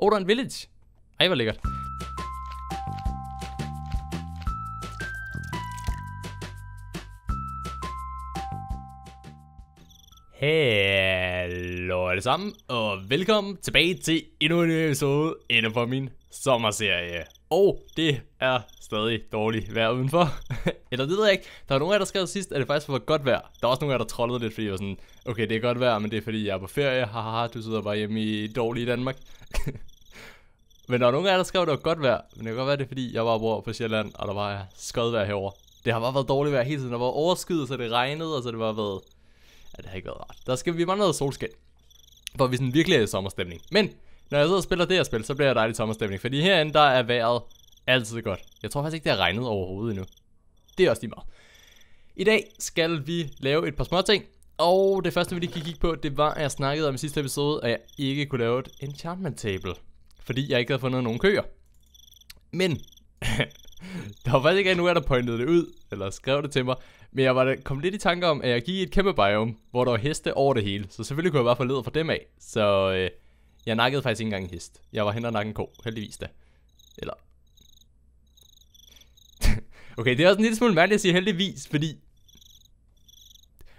Odon Village. Ej, hvor lækkert. Hallo alle sammen, og velkommen tilbage til endnu en episode inden for min sommerserie. Og det er stadig dårligt vejr udenfor. Eller det ved jeg ikke. Der var nogen af jer, der skrev sidst, at det faktisk var godt vejr. Der var også nogen af jer, der trollede lidt, fordi jeg var sådan, okay, det er godt vejr, men det er fordi, jeg er på ferie. Haha, du sidder bare hjemme i dårlig Danmark. men der var nogen af jer, der skrev, at det var godt vejr. Men det kan godt være, det er fordi, jeg var bor på Sjælland, og der var skodvejr herover. Det har bare været dårligt vejr hele tiden. Der var overskyet, så det regnede, og så det var været... Ja, det har ikke været rart. Der skal vi bare noget solskin. Hvor vi sådan virkelig er i sommerstemning. Men når jeg sidder og spiller det her spil, så bliver jeg dejlig sommerstemning. Fordi herinde, der er vejret Altid godt. Jeg tror faktisk ikke, det har regnet overhovedet endnu. Det er også lige meget. I dag skal vi lave et par små ting. Og det første, vi lige kan kigge på, det var, at jeg snakkede om i sidste episode, at jeg ikke kunne lave et enchantment table. Fordi jeg ikke havde fundet nogen køer. Men, der var faktisk ikke endnu, at der pointede det ud, eller skrev det til mig. Men jeg var da kom lidt i tanke om, at jeg gik i et kæmpe biome, hvor der var heste over det hele. Så selvfølgelig kunne jeg bare få leder fra dem af. Så øh, jeg nakkede faktisk ikke engang en hest. Jeg var hen og nakken ko, heldigvis da. Eller Okay, det er også en lille smule mærkeligt at sige heldigvis, fordi...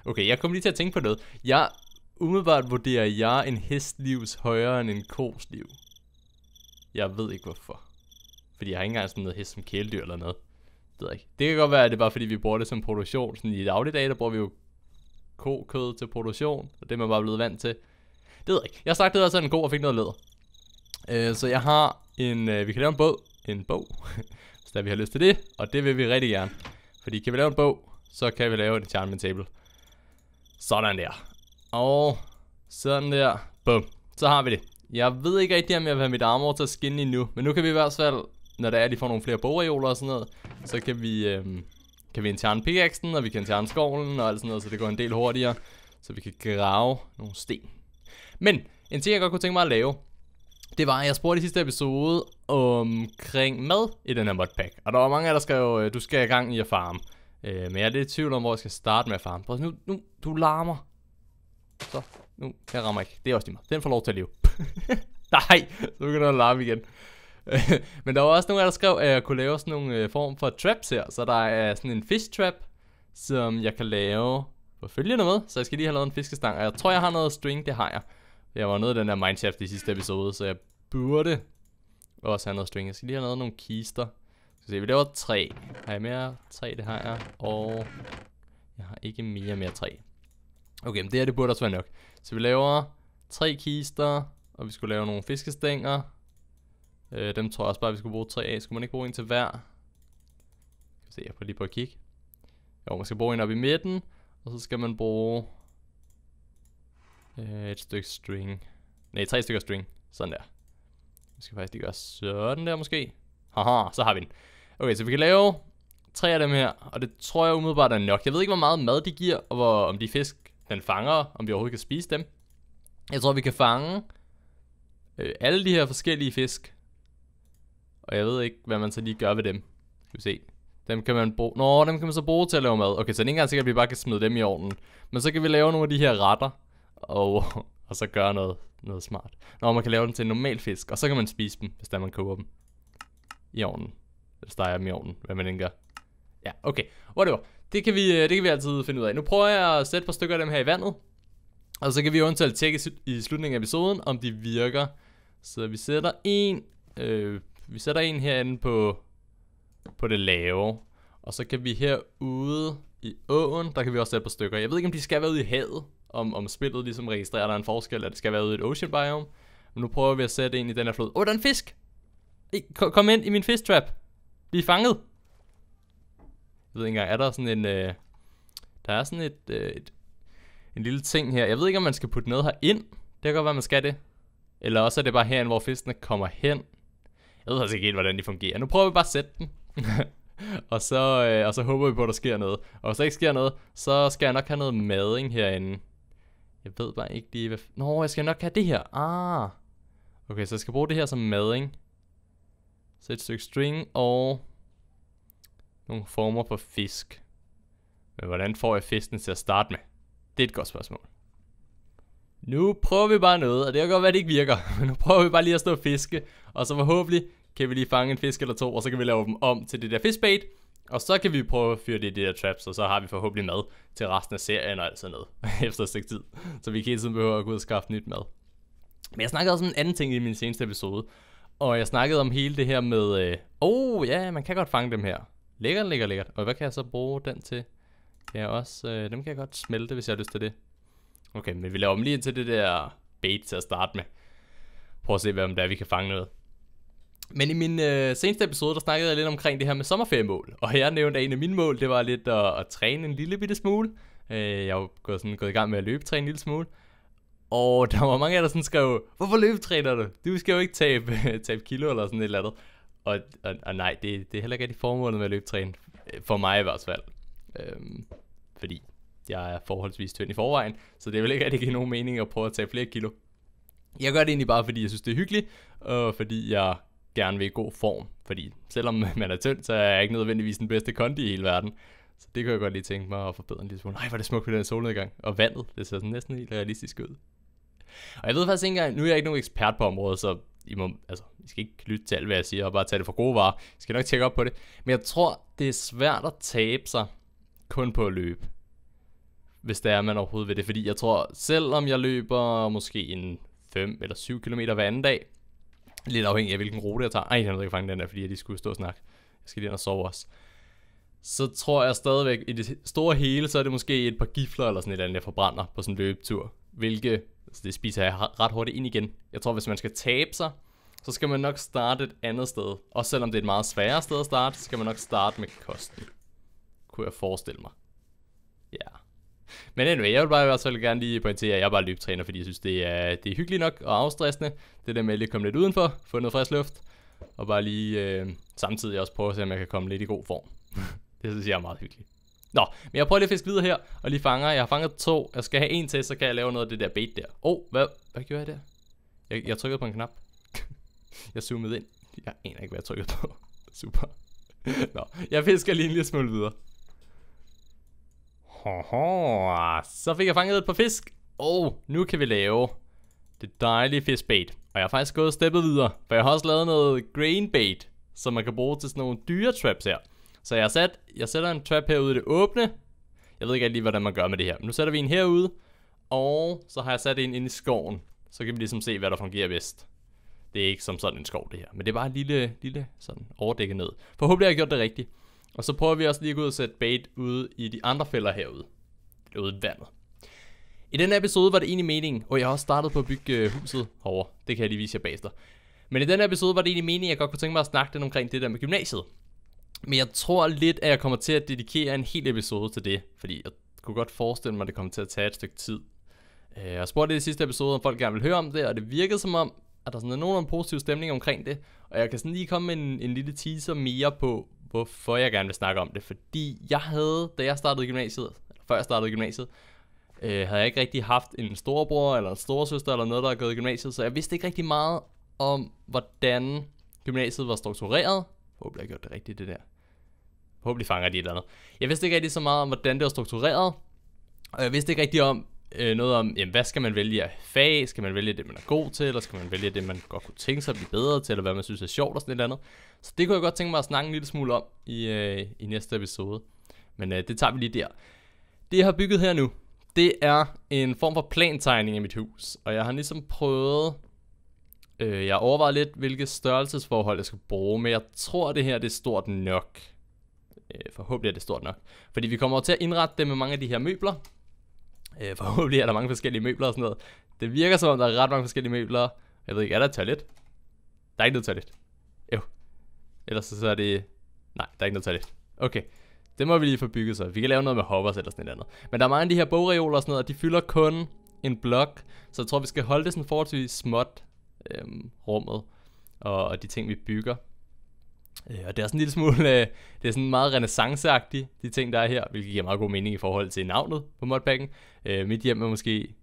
Okay, jeg kommer lige til at tænke på noget. Jeg umiddelbart vurderer jeg en hestlivs højere end en kos liv. Jeg ved ikke hvorfor. Fordi jeg har ikke engang sådan noget hest som kæledyr eller noget. Det ved jeg ikke. Det kan godt være, at det er bare fordi, vi bruger det som produktion. Sådan i dagligdag, der bruger vi jo kokød til produktion. Og det er man bare blevet vant til. Det ved jeg ikke. Jeg sagt, var sådan en god og fik noget læder. Øh, så jeg har en... Øh, vi kan lave en båd. En bog. Så da vi har lyst til det, og det vil vi rigtig gerne. Fordi kan vi lave en bog, så kan vi lave et enchantment table. Sådan der. Og sådan der. Bum. Så har vi det. Jeg ved ikke rigtig, om jeg vil have mit armor til at skinne endnu. Men nu kan vi i hvert fald, når der er, at de får nogle flere bogreoler og sådan noget, så kan vi, øhm, kan vi interne pickaxen, og vi kan interne skovlen og alt sådan noget, så det går en del hurtigere. Så vi kan grave nogle sten. Men en ting, jeg godt kunne tænke mig at lave, det var, at jeg spurgte i sidste episode omkring mad i den her modpack. Og der var mange af der skrev, øh, du skal i gang i at farme. Øh, men jeg er lidt i tvivl om, hvor jeg skal starte med at farme. Prøv nu, nu, du larmer. Så, nu, jeg rammer ikke. Det er også lige meget. Den får lov til at leve. Nej, så kan du larme igen. men der var også nogle af der skrev, at jeg kunne lave sådan nogle øh, form for traps her. Så der er sådan en fish trap, som jeg kan lave på følgende måde. Så jeg skal lige have lavet en fiskestang. Og jeg tror, jeg har noget string, det har jeg. Jeg var nede i den der mineshaft i sidste episode, så jeg burde også have noget string. Jeg skal lige have noget, nogle kister. Så se, vi laver tre. Har jeg mere tre? Det har jeg. Og jeg har ikke mere mere tre. Okay, men det her det burde også være nok. Så vi laver tre kister, og vi skulle lave nogle fiskestænger. Øh, dem tror jeg også bare, vi skulle bruge tre af. Skulle man ikke bruge en til hver? Skal se, jeg prøver lige på at kigge. Jo, man skal bruge en op i midten, og så skal man bruge øh, et stykke string. Nej, tre stykker string. Sådan der. Vi skal faktisk lige gøre sådan der måske. Haha, så har vi den. Okay, så vi kan lave tre af dem her, og det tror jeg umiddelbart er nok. Jeg ved ikke, hvor meget mad de giver, og hvor, om de fisk den fanger, om vi overhovedet kan spise dem. Jeg tror, vi kan fange øh, alle de her forskellige fisk. Og jeg ved ikke, hvad man så lige gør ved dem. Skal vi se. Dem kan man bruge... Nå, dem kan man så bruge til at lave mad. Okay, så det er ikke engang sikkert, at vi bare kan smide dem i ovnen. Men så kan vi lave nogle af de her retter, og, og så gøre noget, noget smart. Når man kan lave dem til en normal fisk, og så kan man spise dem, hvis der man koger dem i ovnen. Eller steger dem i ovnen, hvad man ikke gør. Ja, okay. Whatever. Det kan, vi, øh, det kan vi altid finde ud af. Nu prøver jeg at sætte et par stykker af dem her i vandet. Og så kan vi eventuelt tjekke i slutningen af episoden, om de virker. Så vi sætter en, øh, vi sætter en herinde på, på det lave. Og så kan vi herude i åen, der kan vi også sætte på stykker. Jeg ved ikke, om de skal være ude i havet om, om spillet ligesom registrerer, der er en forskel, at det skal være ude i et ocean biome. Men nu prøver vi at sætte ind i den her flod. Åh, oh, der er en fisk! I, kom ind i min fish trap! er fanget! Jeg ved ikke engang, er der sådan en... Øh, der er sådan et, øh, et, en lille ting her. Jeg ved ikke, om man skal putte noget her ind. Det kan godt være, man skal det. Eller også er det bare her, hvor fiskene kommer hen. Jeg ved altså ikke helt, hvordan de fungerer. Nu prøver vi bare at sætte den. og, så, øh, og så håber vi på, at der sker noget. Og hvis der ikke sker noget, så skal jeg nok have noget mading herinde. Jeg ved bare ikke lige, hvad... Nå, jeg skal nok have det her. Ah. Okay, så jeg skal bruge det her som mad, ikke? Så et stykke string og nogle former for fisk. Men hvordan får jeg fisken til at starte med? Det er et godt spørgsmål. Nu prøver vi bare noget, og det kan godt være, det ikke virker. Men nu prøver vi bare lige at stå og fiske, og så forhåbentlig kan vi lige fange en fisk eller to, og så kan vi lave dem om til det der fiskbait, og så kan vi prøve at fyre det i de der traps, og så har vi forhåbentlig mad til resten af serien og alt sådan noget, efter et stykke tid. Så vi kan hele tiden behøve at gå ud og skaffe nyt mad. Men jeg snakkede også om en anden ting i min seneste episode, og jeg snakkede om hele det her med, øh, oh ja, man kan godt fange dem her. Lækkert, lækkert, lækkert. Og hvad kan jeg så bruge den til? Kan jeg også, øh, dem kan jeg godt smelte, hvis jeg har lyst til det. Okay, men vi laver om lige til det der bait til at starte med. Prøv at se, hvad om det er, vi kan fange noget. Men i min øh, seneste episode, der snakkede jeg lidt omkring det her med sommerferiemål. Og jeg nævnte, at en af mine mål, det var lidt at, at træne en lille bitte smule. Øh, jeg er jo gået, sådan, gået i gang med at løbetræne en lille smule. Og der var mange af der sådan skrev, hvorfor løbetræner du? Du skal jo ikke tabe, tabe kilo eller sådan et eller andet. Og, og, og nej, det, det er heller ikke det formålet med at løbetræne. Øh, for mig i hvert fald. Øhm, fordi jeg er forholdsvis tynd i forvejen, så det vil ikke rigtig give nogen mening at prøve at tage flere kilo. Jeg gør det egentlig bare, fordi jeg synes, det er hyggeligt, og fordi jeg gerne vil i god form. Fordi selvom man er tynd, så er jeg ikke nødvendigvis den bedste kondi i hele verden. Så det kunne jeg godt lige tænke mig at forbedre en lille smule. Nej, hvor er det smukt ved den solnedgang. Og vandet, det ser sådan næsten helt realistisk ud. Og jeg ved faktisk ikke engang, nu er jeg ikke nogen ekspert på området, så I, må, altså, I skal ikke lytte til alt, hvad jeg siger, og bare tage det for gode varer. I skal nok tjekke op på det. Men jeg tror, det er svært at tabe sig kun på at løbe. Hvis der er, man overhovedet ved det. Fordi jeg tror, selvom jeg løber måske en 5 eller 7 km hver anden dag, Lidt afhængig af, hvilken rute jeg tager. Ej, jeg ikke fanget den der, fordi jeg lige skulle stå og snakke. Jeg skal lige ind og sove også. Så tror jeg stadigvæk, i det store hele, så er det måske et par gifler eller sådan et eller andet, jeg forbrænder på sådan en løbetur. Hvilke, altså det spiser jeg ret hurtigt ind igen. Jeg tror, hvis man skal tabe sig, så skal man nok starte et andet sted. Og selvom det er et meget sværere sted at starte, så skal man nok starte med kosten. Kunne jeg forestille mig. Ja. Yeah. Men anyway, jeg vil bare i hvert fald gerne lige pointere, at jeg er bare løbetræner, fordi jeg synes, det er, det er hyggeligt nok og afstressende. Det der med at lige komme lidt udenfor, få noget frisk luft, og bare lige øh, samtidig også prøve at se, om jeg kan komme lidt i god form. det synes jeg er meget hyggeligt. Nå, men jeg prøver lige at fiske videre her, og lige fanger. Jeg har fanget to. Jeg skal have en til, så kan jeg lave noget af det der bait der. Åh, oh, hvad, hvad gjorde jeg der? Jeg, jeg trykkede på en knap. jeg zoomede ind. Jeg aner ikke, hvad jeg trykkede på. Super. Nå, jeg fisker lige en lille smule videre. Hoho, så fik jeg fanget et par fisk. Og nu kan vi lave det dejlige fiskbait. Og jeg har faktisk gået steppet videre, for jeg har også lavet noget grain bait, som man kan bruge til sådan nogle dyre traps her. Så jeg, sat, jeg sætter en trap herude i det åbne. Jeg ved ikke lige, hvordan man gør med det her. Men nu sætter vi en herude, og så har jeg sat en ind i skoven. Så kan vi ligesom se, hvad der fungerer bedst. Det er ikke som sådan en skov, det her. Men det er bare en lille, lille sådan overdækket ned. Forhåbentlig har jeg gjort det rigtigt. Og så prøver vi også lige at gå ud og sætte bait ude i de andre fælder herude. Ude i vandet. I denne episode var det egentlig meningen, og jeg har også startet på at bygge øh, huset over. Det kan jeg lige vise jer bagefter. Men i denne episode var det egentlig meningen, at jeg godt kunne tænke mig at snakke lidt omkring det der med gymnasiet. Men jeg tror lidt, at jeg kommer til at dedikere en hel episode til det, fordi jeg kunne godt forestille mig, at det kommer til at tage et stykke tid. Øh, jeg spurgte i sidste episode, om folk gerne vil høre om det, og det virkede som om, er der sådan noget, nogen positiv stemning omkring det. Og jeg kan sådan lige komme med en, en lille teaser mere på, hvorfor jeg gerne vil snakke om det. Fordi jeg havde, da jeg startede gymnasiet, eller før jeg startede gymnasiet, øh, havde jeg ikke rigtig haft en storebror eller en storesøster eller noget, der er gået i gymnasiet. Så jeg vidste ikke rigtig meget om, hvordan gymnasiet var struktureret. Håber jeg gjort det rigtigt, det der. Håber de fanger de et eller andet. Jeg vidste ikke rigtig så meget om, hvordan det var struktureret. Og jeg vidste ikke rigtig om, øh, noget om, jamen, hvad skal man vælge af fag? Skal man vælge det, man er god til, eller skal man vælge det, man godt kunne tænke sig at blive bedre til, eller hvad man synes er sjovt og sådan et eller andet. Så det kunne jeg godt tænke mig at snakke en lille smule om i, øh, i næste episode. Men øh, det tager vi lige der. Det jeg har bygget her nu, det er en form for plantegning af mit hus. Og jeg har ligesom prøvet... Øh, jeg overvejer lidt, hvilke størrelsesforhold jeg skal bruge, men jeg tror, det her det er stort nok. Øh, forhåbentlig er det stort nok. Fordi vi kommer til at indrette det med mange af de her møbler, Øh, forhåbentlig er der mange forskellige møbler og sådan noget. Det virker som om, der er ret mange forskellige møbler. Jeg ved ikke, er der et toilet? Der er ikke noget toilet. Jo. Ellers så, er det... Nej, der er ikke noget toilet. Okay. Det må vi lige få bygget så. Vi kan lave noget med hoppers eller sådan et andet. Men der er mange af de her bogreoler og sådan noget, og de fylder kun en blok. Så jeg tror, vi skal holde det sådan forholdsvis småt øhm, rummet og, og de ting, vi bygger. Øh, og det er sådan en lille smule, øh, det er sådan meget renaissanceagtigt, de ting der er her, hvilket giver meget god mening i forhold til navnet på modpacken. Øh, mit hjem er måske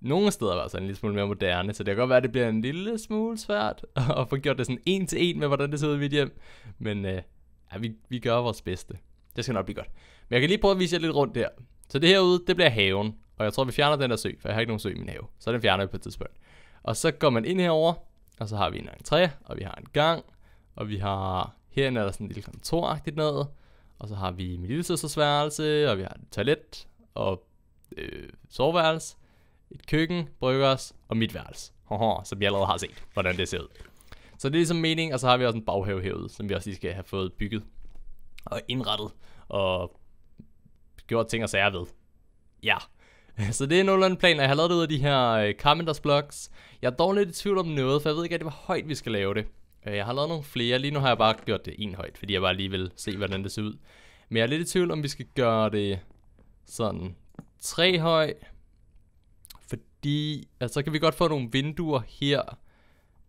nogle steder var sådan en lille smule mere moderne, så det kan godt være, at det bliver en lille smule svært at få gjort det sådan en til en med, hvordan det ser ud i mit hjem. Men øh, ja, vi, vi gør vores bedste. Det skal nok blive godt. Men jeg kan lige prøve at vise jer lidt rundt der. Så det herude, det bliver haven. Og jeg tror, vi fjerner den der sø, for jeg har ikke nogen sø i min have. Så den fjerner vi på et tidspunkt. Og så går man ind herover, og så har vi en entré, og vi har en gang, og vi har, herinde er der sådan et lille kontoragtigt noget, og så har vi min lille søsters værelse, og vi har et toilet, og øh, soveværelse, et køkken, bryggers og mit værelse. Haha, som jeg allerede har set, hvordan det ser ud. Så det er ligesom mening, og så har vi også en baghave herude, som vi også lige skal have fået bygget og indrettet og gjort ting og sager ved. Ja, så det er nogenlunde plan, og jeg har lavet det ud af de her øh, Carmenters blogs. Jeg er dog lidt i tvivl om noget, for jeg ved ikke det var højt vi skal lave det. Øh, jeg har lavet nogle flere. Lige nu har jeg bare gjort det en højt, fordi jeg bare lige vil se, hvordan det ser ud. Men jeg er lidt i tvivl, om vi skal gøre det sådan tre høj. Fordi, altså så kan vi godt få nogle vinduer her.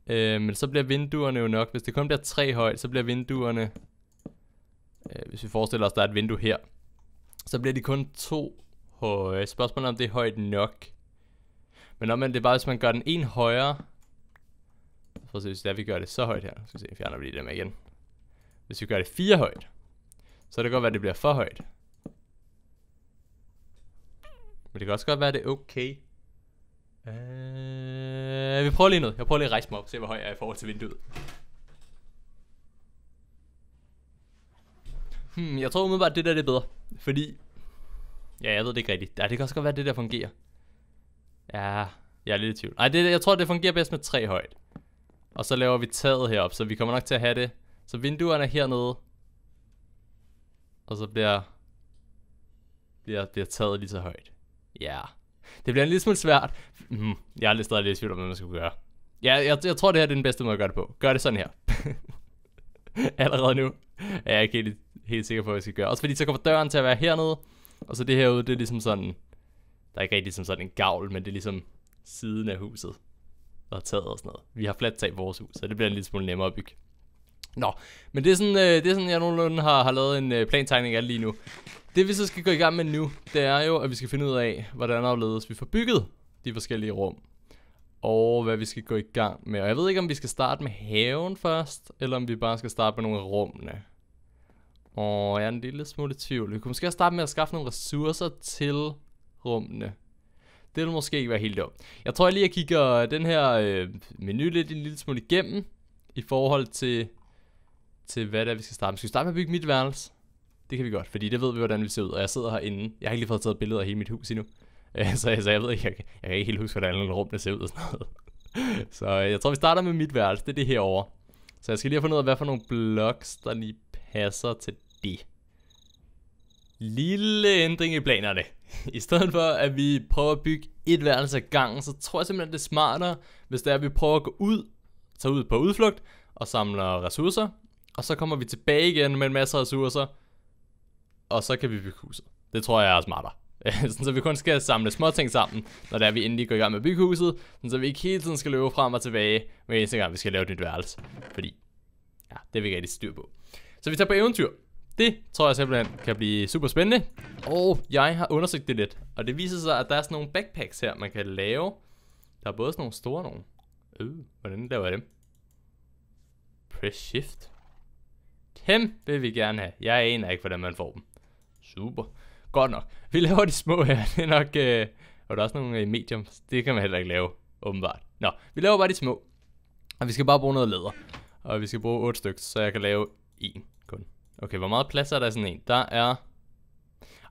Øh, men så bliver vinduerne jo nok, hvis det kun bliver tre højt, så bliver vinduerne... Øh, hvis vi forestiller os, der er et vindue her. Så bliver de kun to høje. Spørgsmålet er, om det er højt nok. Men om det er bare, hvis man gør den en højere, Prøv at se, hvis det er, vi gør det så højt her. Så se, fjerner vi lige dem igen. Hvis vi gør det fire højt, så er det godt være, at det bliver for højt. Men det kan også godt være, at det er okay. Øh, vi prøver lige noget. Jeg prøver lige at rejse mig op, se hvor høj jeg er i forhold til vinduet. Hmm, jeg tror umiddelbart, at det der det er bedre. Fordi... Ja, jeg ved det ikke rigtigt. Ja, det kan også godt være, at det der fungerer. Ja, jeg er lidt i tvivl. Ej, det, jeg tror, det fungerer bedst med tre højt. Og så laver vi taget herop, så vi kommer nok til at have det. Så vinduerne er hernede. Og så bliver, bliver, bliver taget lige så højt. Ja. Yeah. Det bliver en lille smule svært. Mm, jeg er lidt stadig lidt i tvivl om, hvad man skal gøre. Ja, jeg, jeg tror, det her er den bedste måde at gøre det på. Gør det sådan her. Allerede nu er jeg ikke helt, helt sikker på, hvad jeg skal gøre. Også fordi så kommer døren til at være hernede. Og så det herude, det er ligesom sådan... Der er ikke rigtig som sådan en gavl, men det er ligesom siden af huset og taget og sådan noget. Vi har fladt tag på vores hus, så det bliver en lille smule nemmere at bygge. Nå, men det er sådan, øh, det er sådan jeg nogenlunde har, har lavet en øh, plantegning af lige nu. Det vi så skal gå i gang med nu, det er jo, at vi skal finde ud af, hvordan afledes vi får bygget de forskellige rum. Og hvad vi skal gå i gang med. Og jeg ved ikke, om vi skal starte med haven først, eller om vi bare skal starte med nogle af rummene. Og jeg er en lille smule i tvivl. Vi kunne måske starte med at skaffe nogle ressourcer til rummene. Det vil måske ikke være helt dumt. Jeg tror jeg lige, jeg kigger den her øh, menu lidt en lille smule igennem. I forhold til, til hvad det er, vi skal starte med. Skal vi starte med at bygge mit værelse? Det kan vi godt, fordi det ved vi, hvordan vi ser ud. Og jeg sidder herinde. Jeg har ikke lige fået taget billeder af hele mit hus endnu. så, så jeg ved ikke, jeg, jeg kan ikke helt huske, hvordan rummene ser ud og sådan noget. Så øh, jeg tror, vi starter med mit værelse. Det er det herovre. Så jeg skal lige have fundet ud af, hvad for nogle blocks, der lige passer til det lille ændring i planerne. I stedet for, at vi prøver at bygge et værelse ad gangen, så tror jeg simpelthen, det er smartere, hvis det er, at vi prøver at gå ud, tage ud på udflugt og samler ressourcer, og så kommer vi tilbage igen med en masse ressourcer, og så kan vi bygge huset. Det tror jeg er smartere. så vi kun skal samle små ting sammen, når det er, vi endelig går i gang med byggehuset, så vi ikke hele tiden skal løbe frem og tilbage, hver eneste gang vi skal lave et nyt værelse. Fordi, ja, det vil jeg ikke styr på. Så vi tager på eventyr. Det tror jeg simpelthen kan blive super spændende. Og jeg har undersøgt det lidt. Og det viser sig, at der er sådan nogle backpacks her, man kan lave. Der er både sådan nogle store nogle. Øh, hvordan laver jeg dem? Press shift. Dem vil vi gerne have. Jeg aner ikke, hvordan man får dem. Super. Godt nok. Vi laver de små her. Det er nok... Øh... Og der er også nogle øh, medium. mediums. Det kan man heller ikke lave, åbenbart. Nå, vi laver bare de små. Og vi skal bare bruge noget læder. Og vi skal bruge otte stykker, så jeg kan lave en. Okay, hvor meget plads er der i sådan en? Der er...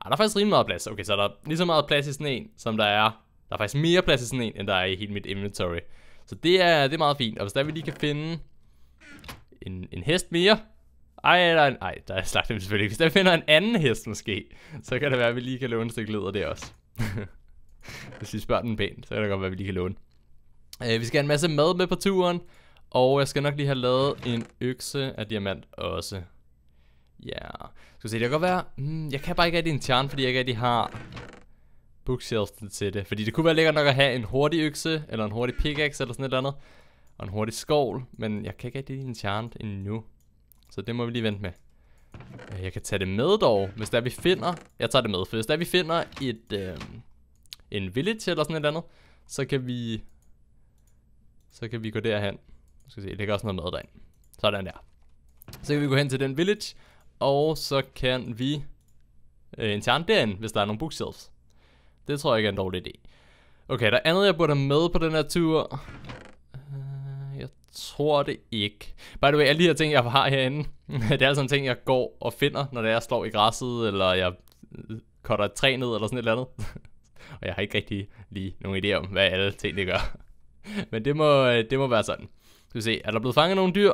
Ah, der er faktisk rimelig meget plads. Okay, så er der lige så meget plads i sådan en, som der er... Der er faktisk mere plads i sådan en, end der er i hele mit inventory. Så det er, det er meget fint. Og hvis der vi lige kan finde en, en hest mere. Ej, der er en, ej, der er slagt dem selvfølgelig Hvis der finder en anden hest måske, så kan det være, at vi lige kan låne et stykke leder der også. hvis vi spørger den pænt, så kan det godt være, at vi lige kan låne. Øh, vi skal have en masse mad med på turen. Og jeg skal nok lige have lavet en økse af diamant også. Ja, yeah. skal se, det kan godt være... Mm, jeg kan bare ikke rigtig en charm, fordi jeg ikke rigtig har bookshelfen til det. Fordi det kunne være lækkert nok at have en hurtig økse, eller en hurtig pickaxe, eller sådan et eller andet. Og en hurtig skovl, men jeg kan ikke rigtig en charm endnu. Så det må vi lige vente med. Jeg kan tage det med dog, hvis der vi finder... Jeg tager det med, for hvis der vi finder et... Øh, en village eller sådan et eller andet, så kan vi... Så kan vi gå derhen. Jeg skal se, jeg lægger også noget mad derind. Sådan der. Så kan vi gå hen til den village, og så kan vi øh, internt derinde, hvis der er nogle bookshelves. Det tror jeg ikke er en dårlig idé. Okay, der er andet, jeg burde have med på den her tur. Uh, jeg tror det ikke. By the way, alle de her ting, jeg har herinde, det er altså en ting, jeg går og finder, når det er, jeg slår i græsset, eller jeg cutter et træ ned, eller sådan et eller andet. og jeg har ikke rigtig lige nogen idé om, hvad alle tingene gør. Men det må, øh, det må være sådan. Skal vi se, er der blevet fanget nogle dyr?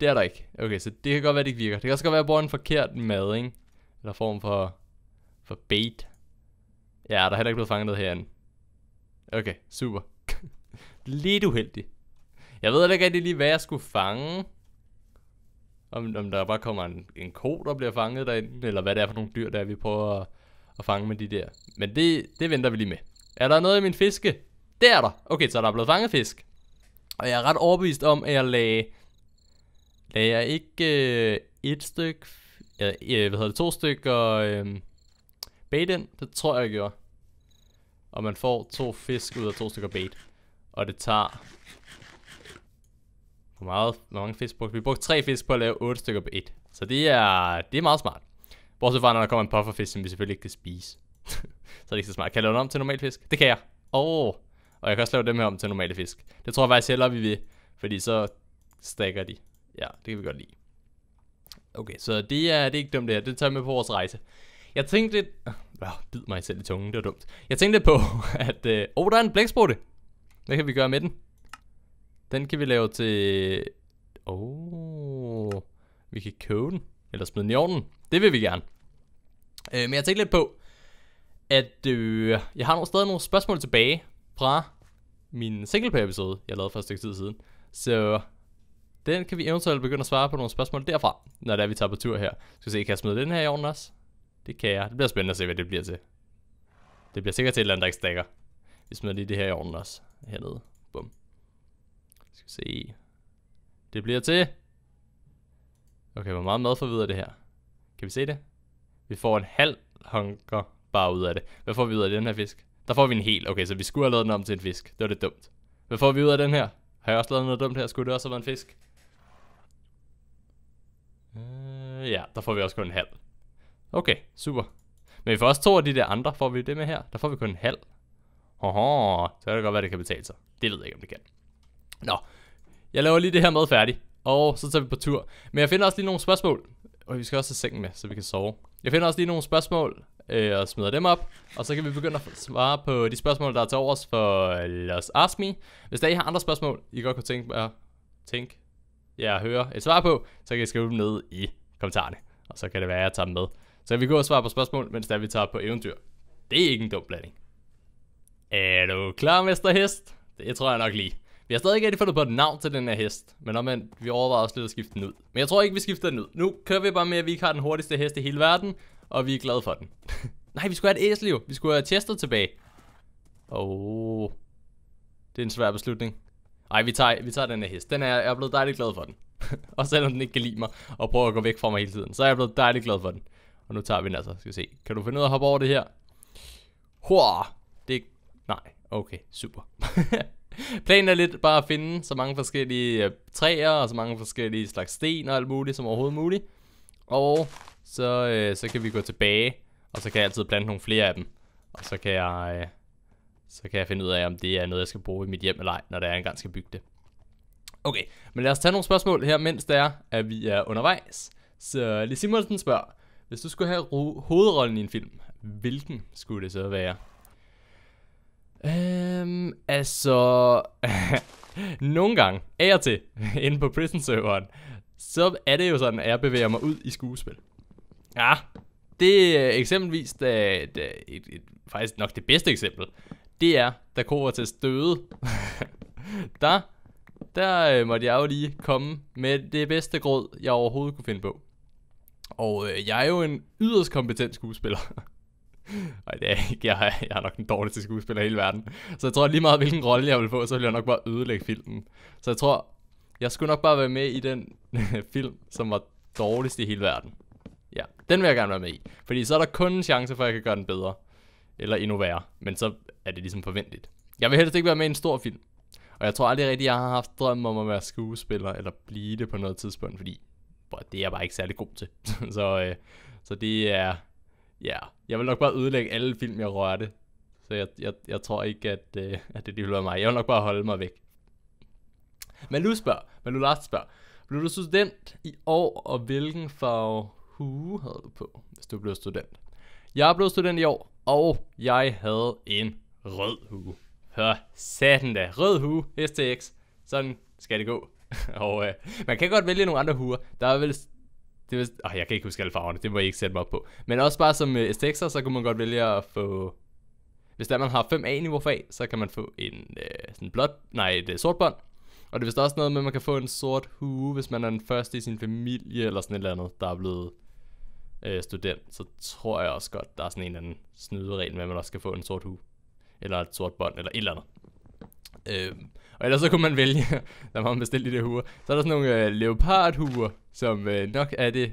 Det er der ikke. Okay, så det kan godt være, det ikke virker. Det kan også godt være, at jeg bruger en forkert mad, ikke? Eller form for, for bait. Ja, der er heller ikke blevet fanget noget herinde. Okay, super. Lidt uheldig. Jeg ved ikke rigtig lige, hvad jeg skulle fange. Om, om der bare kommer en, en ko, der bliver fanget derinde, eller hvad det er for nogle dyr, der vi prøver at, at fange med de der. Men det, det venter vi lige med. Er der noget i min fiske? Det er der. Okay, så der er blevet fanget fisk. Og jeg er ret overbevist om, at jeg lagde Lagde jeg ikke øh, et stykke, ja, øh, hvad hedder det, to stykker øh, bait ind? Det tror jeg, jeg gjorde. Og man får to fisk ud af to stykker bait. Og det tager... Hvor, meget, hvor mange fisk brugte vi? Vi brugte tre fisk på at lave otte stykker bait. Så det er, det er meget smart. Bortset fra, når der kommer en pufferfisk, som vi selvfølgelig ikke kan spise. så det ikke så smart. Kan jeg lave den om til normal fisk? Det kan jeg. Oh. Og jeg kan også lave dem her om til normale fisk. Det tror jeg faktisk hellere, vi vil. Fordi så stakker de. Ja, det kan vi godt lide. Okay, så det er, det er ikke dumt det her. Det tager med på vores rejse. Jeg tænkte lidt... Øh, bid mig selv i tungen, det var dumt. Jeg tænkte lidt på, at... Øh, oh, der er en blæksprutte. Hvad kan vi gøre med den? Den kan vi lave til... Oh, vi kan købe den. Eller smide den i ovnen. Det vil vi gerne. Øh, men jeg tænkte lidt på, at øh, jeg har nogle, stadig nogle spørgsmål tilbage fra min single episode, jeg lavede for et stykke tid siden. Så den kan vi eventuelt begynde at svare på nogle spørgsmål derfra, når det er, vi tager på tur her. Skal se, kan jeg smide den her i ovnen også? Det kan jeg. Det bliver spændende at se, hvad det bliver til. Det bliver sikkert til et eller andet, der ikke stikker. Vi smider lige det her i ovnen også. Hernede. Bum. Skal vi se. Det bliver til... Okay, hvor meget mad får vi ud af det her? Kan vi se det? Vi får en halv hunker bare ud af det. Hvad får vi ud af den her fisk? Der får vi en hel. Okay, så vi skulle have lavet den om til en fisk. Det var det dumt. Hvad får vi ud af den her? Har jeg også lavet noget dumt her? Skulle det også have været en fisk? Ja, der får vi også kun en halv. Okay, super. Men vi får også to af de der andre, får vi det med her. Der får vi kun en halv. Hoho, så kan det godt være, det kan betale sig. Det ved jeg ikke, om det kan. Nå, jeg laver lige det her med færdig. Og så tager vi på tur. Men jeg finder også lige nogle spørgsmål. Og vi skal også have sengen med, så vi kan sove. Jeg finder også lige nogle spørgsmål, øh, og smider dem op. Og så kan vi begynde at svare på de spørgsmål, der er til overs for Let's Ask Me. Hvis der I har andre spørgsmål, I godt kunne tænke, at tænke, jeg ja, høre et svar på, så kan I skrive dem ned i kommentarerne, og så kan det være, at jeg tager dem med. Så vi går og svarer på spørgsmål, mens der vi tager på eventyr. Det er ikke en dum blanding. Er du klar, Mester Hest? Det tror jeg nok lige. Vi har stadig ikke rigtig fundet på et navn til den her hest, men man, vi overvejer også lidt at skifte den ud. Men jeg tror ikke, vi skifter den ud. Nu kører vi bare med, at vi ikke har den hurtigste hest i hele verden, og vi er glade for den. Nej, vi skulle have et æsel jo. Vi skulle have Chester tilbage. Åh, oh, det er en svær beslutning. Nej, vi tager, vi tager den her hest. Den er, jeg er blevet dejligt glad for den. og selvom den ikke kan lide mig, og prøver at gå væk fra mig hele tiden, så er jeg blevet dejligt glad for den. Og nu tager vi den altså, skal vi se. Kan du finde ud af at hoppe over det her? Hurra! Det er... Nej, okay, super. Planen er lidt bare at finde så mange forskellige øh, træer, og så mange forskellige slags sten og alt muligt, som overhovedet muligt. Og så, øh, så kan vi gå tilbage, og så kan jeg altid plante nogle flere af dem. Og så kan jeg... Øh, så kan jeg finde ud af, om det er noget, jeg skal bruge i mit hjem eller ej, når der engang skal bygge det. Okay, men lad os tage nogle spørgsmål her, mens det er, at vi er undervejs. Så Lise Simonsen spørger, hvis du skulle have hovedrollen i en film, hvilken skulle det så være? Øhm, altså... nogle gange, af og til, inde på prison-serveren, så er det jo sådan, at jeg bevæger mig ud i skuespil. Ja, det er eksempelvis da, da et, et, et, faktisk nok det bedste eksempel. Det er, da Kovates døde. der der øh, måtte jeg jo lige komme med det bedste gråd, jeg overhovedet kunne finde på. Og øh, jeg er jo en yderst kompetent skuespiller. Nej, det er ikke. Jeg er, jeg er nok den dårligste skuespiller i hele verden. Så jeg tror lige meget, hvilken rolle jeg vil få, så vil jeg nok bare ødelægge filmen. Så jeg tror, jeg skulle nok bare være med i den film, som var dårligst i hele verden. Ja, den vil jeg gerne være med i. Fordi så er der kun en chance for, at jeg kan gøre den bedre. Eller endnu værre. Men så er det ligesom forventeligt. Jeg vil helst ikke være med i en stor film. Og jeg tror aldrig rigtig, jeg har haft drømme om at være skuespiller, eller blive det på noget tidspunkt, fordi det er jeg bare ikke særlig god til. så, øh, så det er, ja, yeah. jeg vil nok bare ødelægge alle film, jeg rørte. Så jeg, jeg, jeg tror ikke, at, øh, at det, det være mig. Jeg vil nok bare holde mig væk. Men du spørger, men du Lars spørger, blev du student i år, og hvilken farve hue havde du på, hvis du blev student? Jeg blev student i år, og jeg havde en rød hue for satan da. Rød hue, STX. Sådan skal det gå. og øh, man kan godt vælge nogle andre huer. Der er vel... Det vil, oh, jeg kan ikke huske alle farverne, det må jeg ikke sætte mig op på. Men også bare som øh, STX'er, så kunne man godt vælge at få... Hvis der man har 5A-niveau fag, så kan man få en øh, sådan blot, nej, et øh, sort bånd. Og det er vist også noget med, at man kan få en sort hue, hvis man er den første i sin familie, eller sådan et eller andet, der er blevet øh, student. Så tror jeg også godt, der er sådan en eller anden snyderegel med, at man også skal få en sort hue eller et sort bånd, eller et eller andet. Øh, og ellers så kunne man vælge, der var man bestilt de det huer. Så er der sådan nogle øh, leopardhuer, som øh, nok er det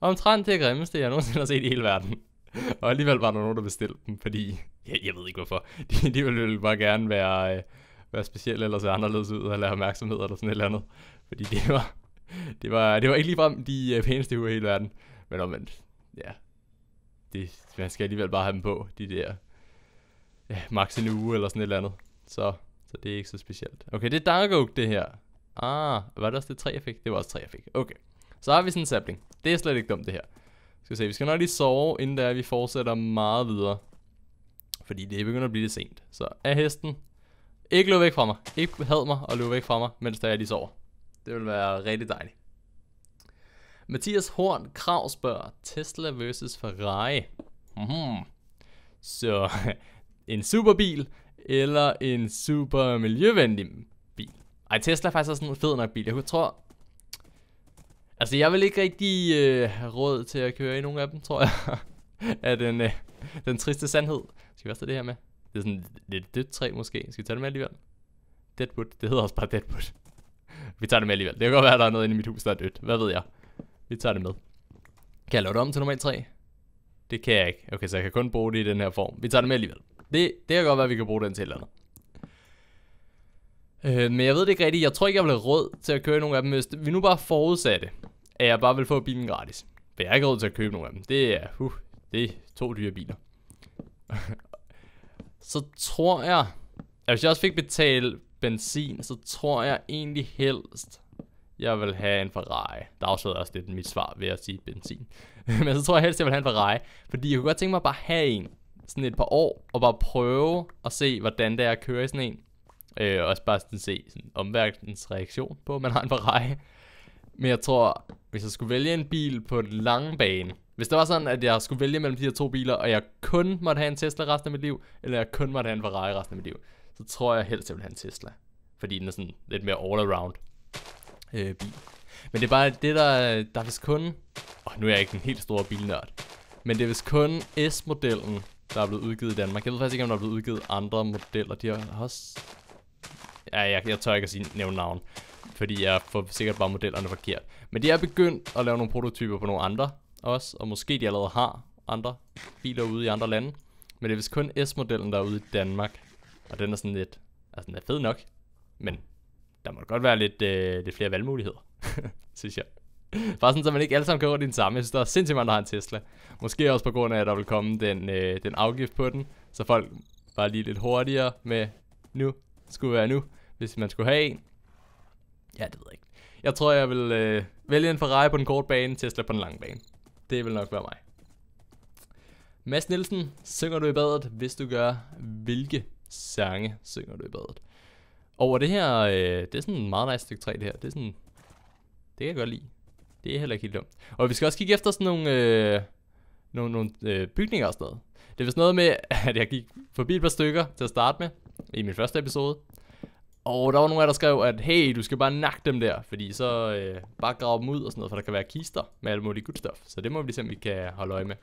omtrent det grimmeste, jeg nogensinde har set i hele verden. og alligevel var der nogen, der bestilte dem, fordi, jeg, jeg ved ikke hvorfor, de, de ville bare gerne være, øh, være specielle eller se anderledes ud, eller have opmærksomhed eller sådan et eller andet. Fordi det var, det var, det var ikke ligefrem de øh, pæneste huer i hele verden. Men omvendt, ja, det, man skal alligevel bare have dem på, de der ja, max en uge eller sådan et eller andet. Så, så det er ikke så specielt. Okay, det er dark oak, det her. Ah, var det også det 3, jeg fik? Det var også 3, jeg fik. Okay. Så har vi sådan en sapling. Det er slet ikke dumt, det her. Skal se, vi skal nok lige sove, inden der vi fortsætter meget videre. Fordi det begynder at blive lidt sent. Så er hesten. Ikke løb væk fra mig. Ikke had mig og løb væk fra mig, mens der er lige sover. Det vil være rigtig dejligt. Mathias Horn Krav spørger Tesla vs. Ferrari. Mm-hmm. Så en superbil eller en super miljøvenlig bil. Ej, Tesla er faktisk også en fed nok bil. Jeg tror... Altså, jeg vil ikke rigtig øh, have råd til at køre i nogen af dem, tror jeg. er den, øh, den triste sandhed. Skal vi også tage det her med? Det er sådan lidt dødt træ måske. Skal vi tage det med alligevel? Deadwood. Det hedder også bare Deadwood. vi tager det med alligevel. Det kan godt være, at der er noget inde i mit hus, der er dødt. Hvad ved jeg? Vi tager det med. Kan jeg lave det om til normalt træ? Det kan jeg ikke. Okay, så jeg kan kun bruge det i den her form. Vi tager det med alligevel. Det, det kan godt være, at vi kan bruge den til eller Øh, men jeg ved det ikke rigtigt. Jeg tror ikke, jeg vil have råd til at køre nogle af dem, hvis vi nu bare forudsatte, at jeg bare vil få bilen gratis. For jeg har ikke råd til at købe nogle af dem. Det er, uh, det er to dyre biler. så tror jeg, at hvis jeg også fik betalt benzin, så tror jeg egentlig helst, jeg vil have en Ferrari. Der afslører også lidt mit svar ved at sige benzin. Men så tror jeg helst, jeg vil have en Ferrari. Fordi jeg kunne godt tænke mig at bare have en sådan et par år, og bare prøve at se, hvordan det er at køre i sådan en. Øh, også bare sådan se sådan omverdens reaktion på, at man har en Ferrari. Men jeg tror, hvis jeg skulle vælge en bil på den lange bane, hvis det var sådan, at jeg skulle vælge mellem de her to biler, og jeg kun måtte have en Tesla resten af mit liv, eller jeg kun måtte have en Ferrari resten af mit liv, så tror jeg helst, jeg vil have en Tesla. Fordi den er sådan lidt mere all-around øh, bil. Men det er bare det, der, der er vist kun... Åh, oh, nu er jeg ikke en helt stor bilnørd. Men det er vist kun S-modellen, der er blevet udgivet i Danmark. Jeg ved faktisk ikke, om der er blevet udgivet andre modeller. De har også... Ja, jeg, jeg tør ikke at sige, nævne navn. Fordi jeg får sikkert bare modellerne forkert. Men de er begyndt at lave nogle prototyper på nogle andre også. Og måske de allerede har andre biler ude i andre lande. Men det er vist kun S-modellen, der er ude i Danmark. Og den er sådan lidt... Altså, den er fed nok. Men der må godt være lidt, øh, lidt flere valgmuligheder, synes jeg. Bare sådan, så man ikke alle sammen kører rundt i den samme. Jeg synes, der er sindssygt mange, der har en Tesla. Måske også på grund af, at der vil komme den, øh, den afgift på den, så folk var lige lidt hurtigere med nu. Det skulle være nu, hvis man skulle have en. Ja, det ved jeg ikke. Jeg tror, jeg vil øh, vælge en Ferrari på den korte bane, Tesla på den lange bane. Det vil nok være mig. Mads Nielsen, synger du i badet? Hvis du gør, hvilke sange synger du i badet? Over det her, øh, det er sådan en meget nice stykke 3 det her. Det er sådan, det kan jeg godt lide. Det er heller ikke helt dumt. Og vi skal også kigge efter sådan nogle, øh, nogle, nogle øh, bygninger og sådan noget. Det er vist noget med, at jeg gik forbi et par stykker til at starte med, i min første episode. Og der var nogen af der skrev, at hey, du skal bare nakke dem der, fordi så øh, bare grave dem ud og sådan noget, for der kan være kister med alt muligt godt stof. Så det må vi ligesom, vi kan holde øje med.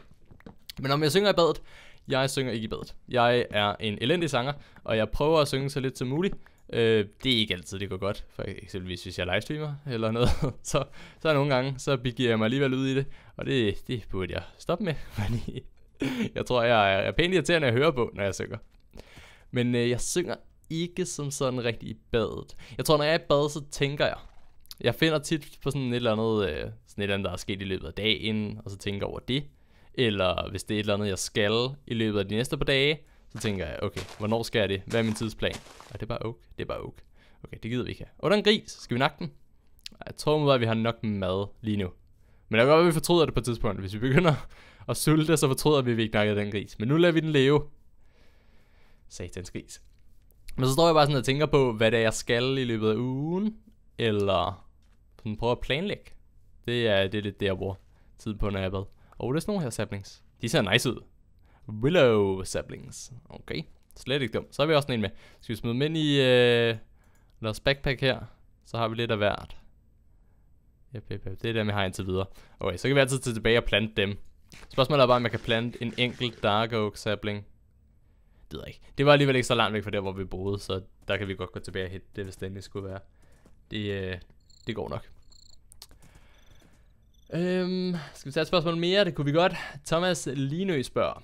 Men om jeg synger i badet, jeg synger ikke i badet. Jeg er en elendig sanger, og jeg prøver at synge så lidt som muligt, Øh, det er ikke altid, det går godt. For eksempel hvis jeg livestreamer eller noget, så, så nogle gange, så begiver jeg mig alligevel ud i det. Og det, det burde jeg stoppe med, fordi jeg tror, jeg er, er pænt irriterende at høre på, når jeg synger. Men øh, jeg synger ikke som sådan rigtig i badet. Jeg tror, når jeg er i bad, så tænker jeg. Jeg finder tit på sådan et eller andet, øh, sådan et eller andet, der er sket i løbet af dagen, og så tænker over det. Eller hvis det er et eller andet, jeg skal i løbet af de næste par dage, så tænker jeg, okay, hvornår skal jeg det? Hvad er min tidsplan? Og det er bare ok, det er bare ok. Okay, det gider vi ikke have. Og der er en gris, skal vi nakke den? Jeg tror måske, at vi har nok mad lige nu. Men jeg kan godt, at vi fortryder det på et tidspunkt. Hvis vi begynder at sulte, så fortryder vi, at vi ikke nakkede den gris. Men nu lader vi den leve. Satans gris. Men så står jeg bare sådan og tænker på, hvad det er, jeg skal i løbet af ugen. Eller sådan prøver at planlægge. Det er, det er lidt der, hvor tid på, når jeg bad. Og oh, det er sådan nogle her saplings. De ser nice ud. Willow Saplings. Okay, slet ikke dumt. Så har vi også en med. Skal vi smide dem ind i øh, vores backpack her? Så har vi lidt af hvert. Yep, yep, yep. Det er dem, jeg har indtil videre. Okay, så kan vi altid tage tilbage og plante dem. Spørgsmålet er bare, om jeg kan plante en enkelt Dark Oak Sapling. Det ved jeg ikke. Det var alligevel ikke så langt væk fra der, hvor vi boede, så der kan vi godt gå tilbage og hente det, hvis det endelig skulle være. Det, øh, det går nok. Øhm, skal vi tage et spørgsmål mere? Det kunne vi godt. Thomas Linø spørger.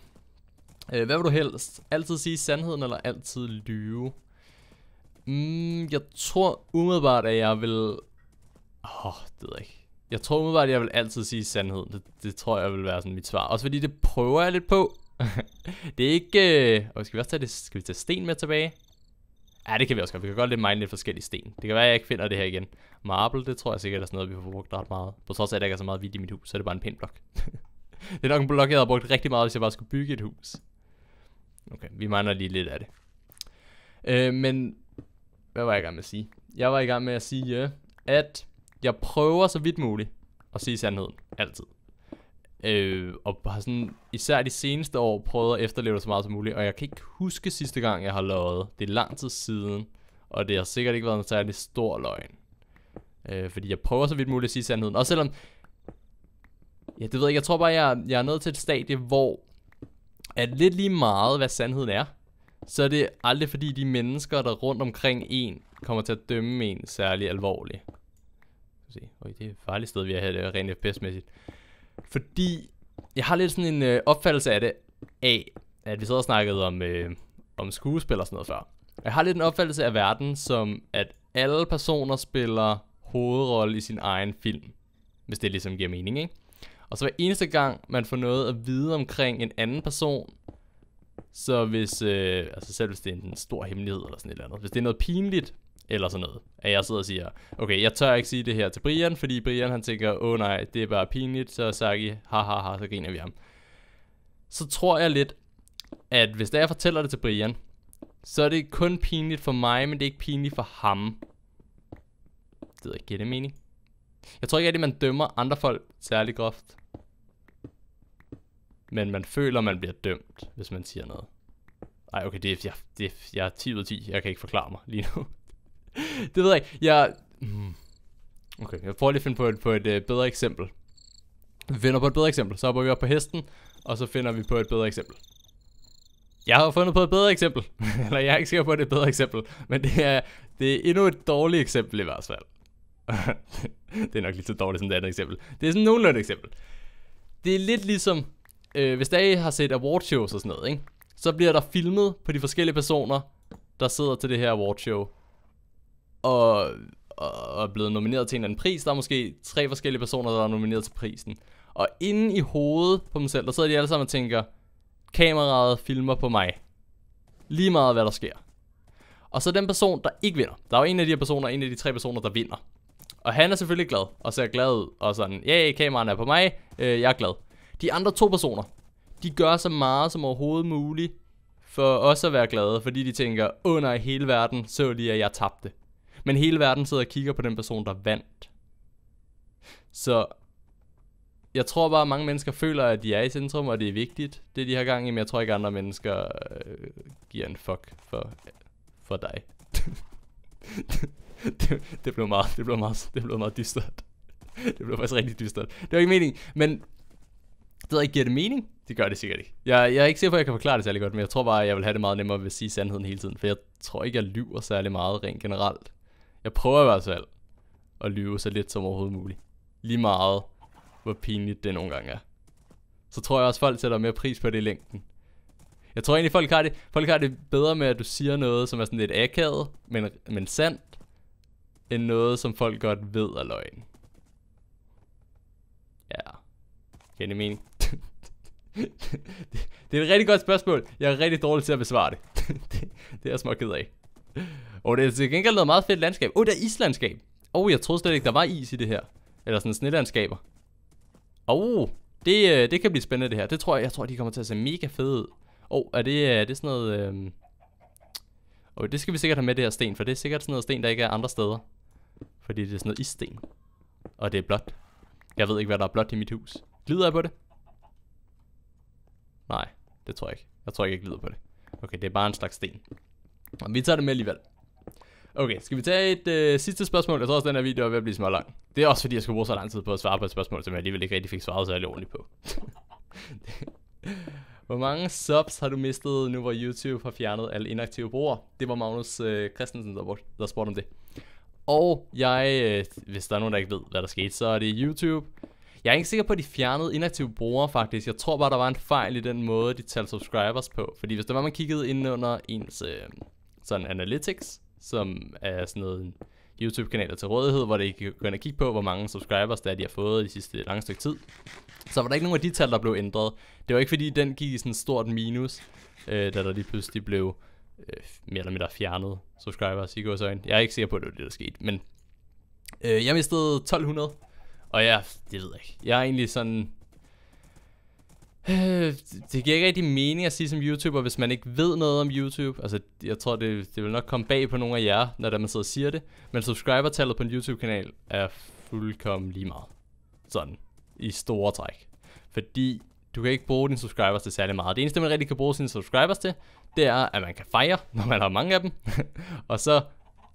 Øh, hvad vil du helst? Altid sige sandheden eller altid lyve? Mm, jeg tror umiddelbart, at jeg vil... Åh, oh, det ved jeg ikke. Jeg tror umiddelbart, at jeg vil altid sige sandheden. Det, det tror jeg vil være sådan mit svar. Også fordi det prøver jeg lidt på. det er ikke... Øh... skal vi også tage, det... skal vi tage sten med tilbage? Ja, det kan vi også godt. Vi kan godt lidt mine lidt forskellige sten. Det kan være, at jeg ikke finder det her igen. Marble, det tror jeg sikkert er sådan noget, vi får brugt ret meget. På trods af, at der ikke er så meget vildt i mit hus, så er det bare en pæn blok. det er nok en blok, jeg har brugt rigtig meget, hvis jeg bare skulle bygge et hus. Okay, vi mangler lige lidt af det. Øh, men, hvad var jeg i gang med at sige? Jeg var i gang med at sige, øh, at jeg prøver så vidt muligt at sige sandheden. Altid. Øh, og har sådan, især de seneste år prøvet at efterleve det så meget som muligt. Og jeg kan ikke huske sidste gang, jeg har løjet. Det er lang tid siden. Og det har sikkert ikke været en særlig stor løgn. Øh, fordi jeg prøver så vidt muligt at sige sandheden. Og selvom... Ja, det ved jeg ikke. Jeg tror bare, jeg, jeg er nået til et stadie, hvor at lidt lige meget, hvad sandheden er, så er det aldrig fordi de mennesker, der rundt omkring en, kommer til at dømme en særlig alvorligt. Se, øj, det er et farligt sted, vi har det rent FPS-mæssigt. Fordi jeg har lidt sådan en øh, opfattelse af det, af at vi sad og snakkede om, øh, om skuespil og sådan noget før. Jeg har lidt en opfattelse af verden, som at alle personer spiller hovedrolle i sin egen film. Hvis det ligesom giver mening, ikke? Og så hver eneste gang, man får noget at vide omkring en anden person, så hvis, øh, altså selv hvis det er en stor hemmelighed eller sådan et eller andet, hvis det er noget pinligt, eller sådan noget, at jeg sidder og siger, okay, jeg tør ikke sige det her til Brian, fordi Brian han tænker, åh oh, nej, det er bare pinligt, så Saki, ha ha ha, så griner vi ham. Så tror jeg lidt, at hvis der jeg fortæller det til Brian, så er det kun pinligt for mig, men det er ikke pinligt for ham. Det ved ikke, det mening? Jeg tror ikke at man dømmer andre folk særlig groft. Men man føler, man bliver dømt, hvis man siger noget. Ej, okay, det er, jeg, det er, jeg er 10 ud af 10. Jeg kan ikke forklare mig lige nu. det ved jeg ikke. Jeg... Hmm. Okay, jeg prøver lige at finde på et, på et øh, bedre eksempel. Vi finder på et bedre eksempel. Så hopper vi op på hesten, og så finder vi på et bedre eksempel. Jeg har fundet på et bedre eksempel. Eller jeg er ikke sikker på, at det er et bedre eksempel. Men det er, det er endnu et dårligt eksempel i hvert fald. det er nok lidt så dårligt som det andet eksempel. Det er sådan nogenlunde eksempel. Det er lidt ligesom, øh, hvis der I har set awardshows og sådan noget, ikke? så bliver der filmet på de forskellige personer, der sidder til det her awardshow, show. og, og er blevet nomineret til en eller anden pris. Der er måske tre forskellige personer, der er nomineret til prisen. Og inde i hovedet på dem selv, der sidder de alle sammen og tænker, kameraet filmer på mig. Lige meget hvad der sker. Og så den person, der ikke vinder. Der er jo en af de her personer, en af de tre personer, der vinder. Og han er selvfølgelig glad, og ser glad ud, og sådan, ja, yeah, kameraen er på mig, øh, jeg er glad. De andre to personer, de gør så meget som overhovedet muligt, for også at være glade, fordi de tænker, under oh, hele verden så lige, at jeg tabte. Men hele verden sidder og kigger på den person, der vandt. Så jeg tror bare, at mange mennesker føler, at de er i centrum, og det er vigtigt, det de har gang i, men jeg tror ikke, andre mennesker øh, giver en fuck for, for dig. det, det, blev meget, det blev meget, det blev meget dystert. det blev faktisk rigtig dystert. Det var ikke meningen, men det ved ikke, giver det mening? Det gør det sikkert ikke. Jeg, jeg er ikke sikker på, at jeg kan forklare det særlig godt, men jeg tror bare, at jeg vil have det meget nemmere ved at sige sandheden hele tiden, for jeg tror ikke, jeg lyver særlig meget rent generelt. Jeg prøver i hvert fald at lyve så lidt som overhovedet muligt. Lige meget, hvor pinligt det nogle gange er. Så tror jeg også, folk sætter mere pris på det i længden. Jeg tror egentlig, folk har det, folk har det bedre med, at du siger noget, som er sådan lidt akavet, men, men sandt, end noget, som folk godt ved er løgn. Ja. Kan I mening? det er et rigtig godt spørgsmål. Jeg er rigtig dårlig til at besvare det. det, er jeg smukket af. Og det er til gengæld noget meget fedt landskab. Åh, oh, der er islandskab. Åh, oh, jeg troede slet ikke, der var is i det her. Eller sådan snelandskaber. Åh, oh, det, øh, det kan blive spændende det her. Det tror jeg, jeg tror, de kommer til at se mega fede ud. Åh, oh, er, det, øh, er det sådan noget... Øh... Oh, det skal vi sikkert have med det her sten, for det er sikkert sådan noget sten, der ikke er andre steder. Fordi det er sådan noget issten. Og det er blot. Jeg ved ikke, hvad der er blot i mit hus. Glider jeg på det? Nej, det tror jeg ikke. Jeg tror ikke, jeg glider på det. Okay, det er bare en slags sten. Men vi tager det med alligevel. Okay, skal vi tage et øh, sidste spørgsmål? Jeg tror også, den her video er ved at blive lang. Det er også fordi, jeg skulle bruge så lang tid på at svare på et spørgsmål, som jeg alligevel ikke rigtig fik svaret særlig ordentligt på. Hvor mange subs har du mistet nu, hvor YouTube har fjernet alle inaktive brugere? Det var Magnus øh, Christensen, der, der spurgte om det. Og jeg, øh, hvis der er nogen, der ikke ved, hvad der skete, så er det YouTube. Jeg er ikke sikker på, at de fjernede inaktive brugere faktisk. Jeg tror bare, der var en fejl i den måde, de talte subscribers på. Fordi hvis der var, man kiggede ind under ens øh, sådan analytics, som er sådan noget YouTube-kanaler til rådighed, hvor det kan gå kigge på, hvor mange subscribers der er, de har fået de sidste lange stykke tid. Så var der ikke nogen af de tal, der blev ændret. Det var ikke fordi, den gik i sådan et stort minus, øh, da der lige pludselig blev øh, mere eller mindre fjernet subscribers i går øjne. Jeg er ikke sikker på, at det var det, der skete, men øh, jeg mistede 1200, og jeg, det ved jeg ikke. Jeg er egentlig sådan, øh, det giver ikke rigtig mening at sige som YouTuber, hvis man ikke ved noget om YouTube. Altså, jeg tror, det, det vil nok komme bag på nogle af jer, når man sidder og siger det. Men subscribertallet på en YouTube-kanal er fuldkommen lige meget. Sådan. I store træk. Fordi du kan ikke bruge dine subscribers til særlig meget. Det eneste, man rigtig kan bruge sine subscribers til, det er, at man kan fejre, når man har mange af dem. og så,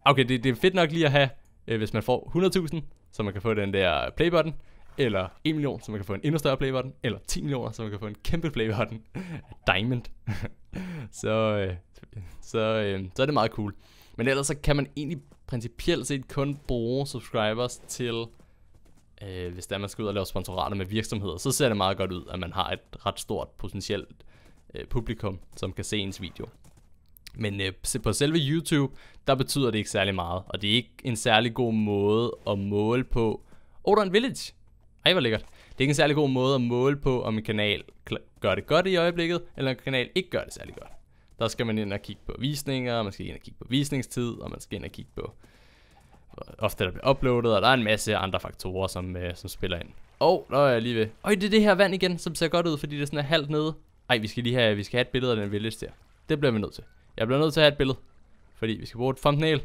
okay, det, det er fedt nok lige at have, øh, hvis man får 100.000, så man kan få den der playbutton, eller 1 million, så man kan få en endnu større playbutton, eller 10 millioner, så man kan få en kæmpe playbutton. Diamond. så, øh, så, øh, så er det meget cool. Men ellers så kan man egentlig principielt set kun bruge subscribers til, øh, hvis der man skal ud og lave sponsorater med virksomheder, så ser det meget godt ud, at man har et ret stort potentielt Øh, publikum, som kan se ens video. Men øh, på selve YouTube, der betyder det ikke særlig meget, og det er ikke en særlig god måde at måle på... Oh, der er en village! Ej, hvor lækkert. Det er ikke en særlig god måde at måle på, om en kanal gør det godt i øjeblikket, eller en kanal ikke gør det særlig godt. Der skal man ind og kigge på visninger, man skal ind og kigge på visningstid, og man skal ind og kigge på, hvor ofte der bliver uploadet, og der er en masse andre faktorer, som, øh, som spiller ind. Og oh, der er jeg lige ved. Øj, det er det her vand igen, som ser godt ud, fordi det er sådan er halvt nede. Ej, vi skal lige have, vi skal have et billede af den vildeste der. Det bliver vi nødt til. Jeg bliver nødt til at have et billede. Fordi vi skal bruge et thumbnail.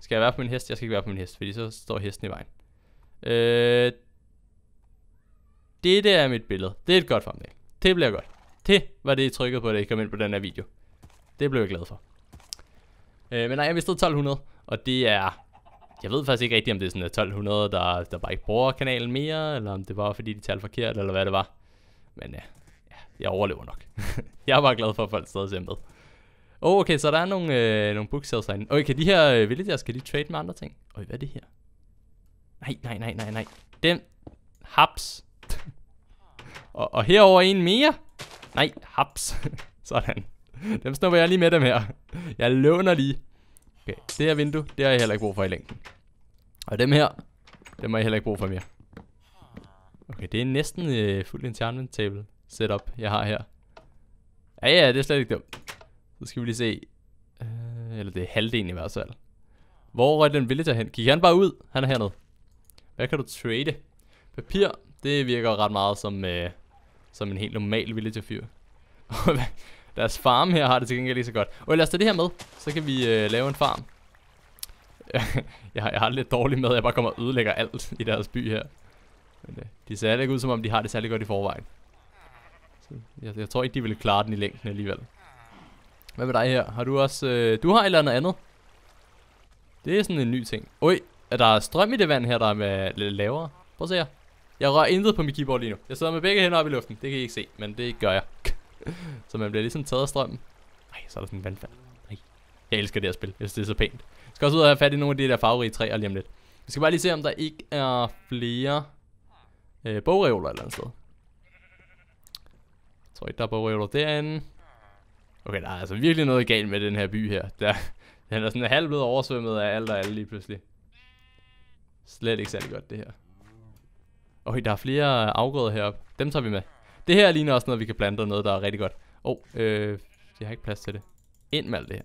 Skal jeg være på min hest? Jeg skal ikke være på min hest, fordi så står hesten i vejen. Øh, det der er mit billede. Det er et godt thumbnail. Det bliver godt. Det var det, I trykkede på, da I kom ind på den her video. Det blev jeg glad for. Øh, men nej, jeg mistede 1200, og det er... Jeg ved faktisk ikke rigtigt, om det er sådan 1200, der, der bare ikke bruger kanalen mere, eller om det var, fordi de talte forkert, eller hvad det var. Men ja, jeg overlever nok. jeg er bare glad for, at folk stadig ser med. Oh, okay, så der er nogle, øh, nogle booksales herinde. Okay, kan de her øh, villagers, kan de trade med andre ting? Øj, hvad er det her? Nej, nej, nej, nej, nej. Den. Haps. og, og herover en mere. Nej, haps. Sådan. Dem snupper jeg lige med dem her. Jeg låner lige. Okay, det her vindue, det har jeg heller ikke brug for i længden. Og dem her, dem har jeg heller ikke brug for mere. Okay, det er næsten øh, fuldt enchantment table setup, jeg har her. Ja, ja, det er slet ikke dumt. Så skal vi lige se. Øh, eller det er halvdelen i hvert fald. Hvor er den villager hen? Kig han bare ud? Han er hernede. Hvad kan du trade? Papir, det virker ret meget som, øh, som en helt normal villager fyr. Deres farm her har det til gengæld lige så godt. Og lad os tage det her med, så kan vi øh, lave en farm. jeg, har, jeg har lidt dårligt med, at jeg bare kommer og ødelægger alt i deres by her. Men, øh, de ser ikke ud, som om de har det særlig godt i forvejen. Jeg, jeg tror ikke, de ville klare den i længden alligevel. Hvad med dig her? Har du også... Øh, du har et eller andet andet? Det er sådan en ny ting. Oj, er der strøm i det vand her, der er med lavere? Prøv at se her. Jeg rører intet på mit keyboard lige nu. Jeg sidder med begge hænder op i luften. Det kan I ikke se, men det gør jeg. så man bliver ligesom taget af strømmen. Nej, så er der sådan en vandfald. Nej. Jeg elsker det her spil. Jeg synes, det er så pænt. Jeg skal også ud og have fat i nogle af de der farverige træer lige om lidt. Vi skal bare lige se, om der ikke er flere øh, bogreoler et eller andet sted. Jeg tror ikke, der er borgerøvler derinde. Okay, der er altså virkelig noget galt med den her by her. Der, den er sådan halvt blevet oversvømmet af alt og alle lige pludselig. Slet ikke særlig godt, det her. Okay, der er flere afgrøder heroppe. Dem tager vi med. Det her ligner også noget, vi kan plante noget, der er rigtig godt. Åh, oh, øh, jeg har ikke plads til det. Ind med alt det her.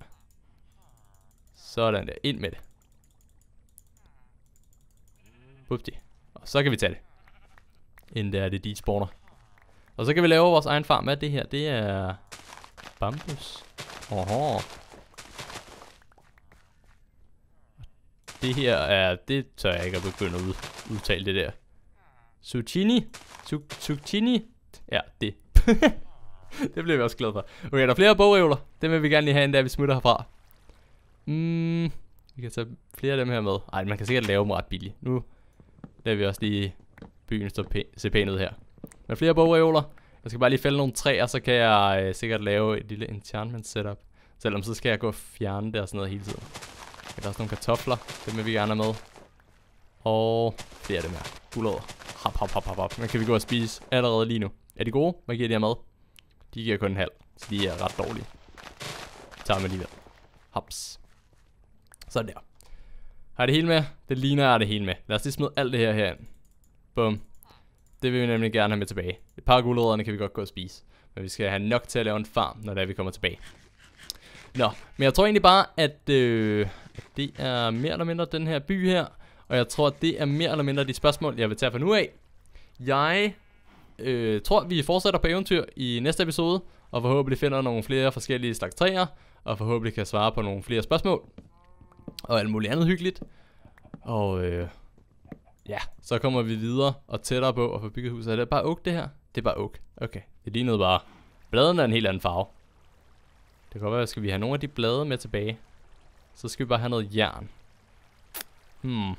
Sådan der, ind med det. Bupti. Og så kan vi tage det. Inden der er det, de spawner. Og så kan vi lave vores egen farm. Hvad er det her? Det er bambus. Oho. Det her er... Det tør jeg ikke at begynde at ud, udtale det der. Zucchini. Zucchini. Ja, det. det bliver vi også glade for. Okay, der er flere bogrevler. Det vil vi gerne lige have, inden vi smutter herfra. Mm, vi kan tage flere af dem her med. Ej, man kan sikkert lave dem ret billigt. Nu laver vi også lige byen stå pæ se pæn ud her. Men flere bogreoler. Jeg skal bare lige fælde nogle træer, så kan jeg øh, sikkert lave et lille enchantment setup. Selvom så skal jeg gå og fjerne det og sådan noget hele tiden. Der er også nogle kartofler, dem vil vi gerne have med. Og det er det her. Gulerødder. Hop, hop, hop, hop, hop. Men kan vi gå og spise allerede lige nu. Er de gode? Hvad giver de her mad? De giver kun en halv, så de er ret dårlige. Vi tager med alligevel. Hops. Sådan der. Har jeg det hele med? Det ligner jeg det hele med. Lad os lige smide alt det her herind. Bum. Det vil vi nemlig gerne have med tilbage. Et par af kan vi godt gå og spise. Men vi skal have nok til at lave en farm, når der vi kommer tilbage. Nå, men jeg tror egentlig bare, at, øh, at det er mere eller mindre den her by her. Og jeg tror, at det er mere eller mindre de spørgsmål, jeg vil tage for nu af. Jeg øh, tror, vi fortsætter på eventyr i næste episode. Og forhåbentlig finder nogle flere forskellige slags træer. Og forhåbentlig kan svare på nogle flere spørgsmål. Og alt muligt andet hyggeligt. Og øh, ja, så kommer vi videre og tættere på at få bygget huset. Er det bare oak det her? Det er bare oak. Okay, det lignede bare. Bladene er en helt anden farve. Det kan godt være, skal vi have nogle af de blade med tilbage. Så skal vi bare have noget jern. Hmm.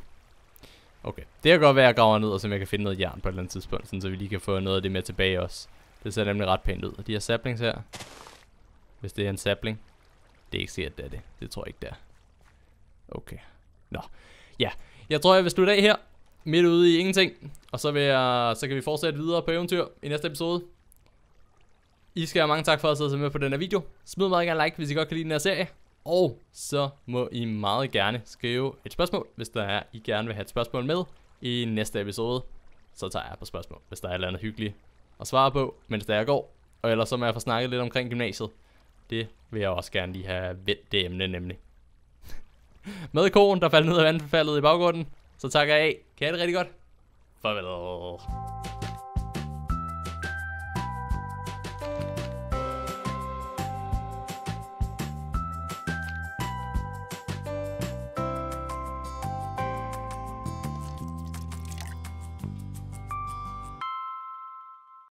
Okay, det kan godt være, at jeg graver ned, og så jeg kan finde noget jern på et eller andet tidspunkt, sådan, så vi lige kan få noget af det med tilbage også. Det ser nemlig ret pænt ud. Og de her saplings her, hvis det er en sapling, det er ikke sikkert, det er det. Det tror jeg ikke, det er. Okay. Nå. Ja, jeg tror, jeg vil slutte af her midt ude i ingenting. Og så, vil jeg, så kan vi fortsætte videre på eventyr i næste episode. I skal have mange tak for at sidde med på den her video. Smid meget gerne like, hvis I godt kan lide den her serie. Og så må I meget gerne skrive et spørgsmål, hvis der er, I gerne vil have et spørgsmål med i næste episode. Så tager jeg på spørgsmål, hvis der er et eller andet hyggeligt at svare på, mens der er går. Og ellers så må jeg få snakket lidt omkring gymnasiet. Det vil jeg også gerne lige have vendt det emne nemlig. med koen, der faldt ned af vandfaldet i baggrunden, så takker jeg af. Kan jeg det rigtig godt? Farvel.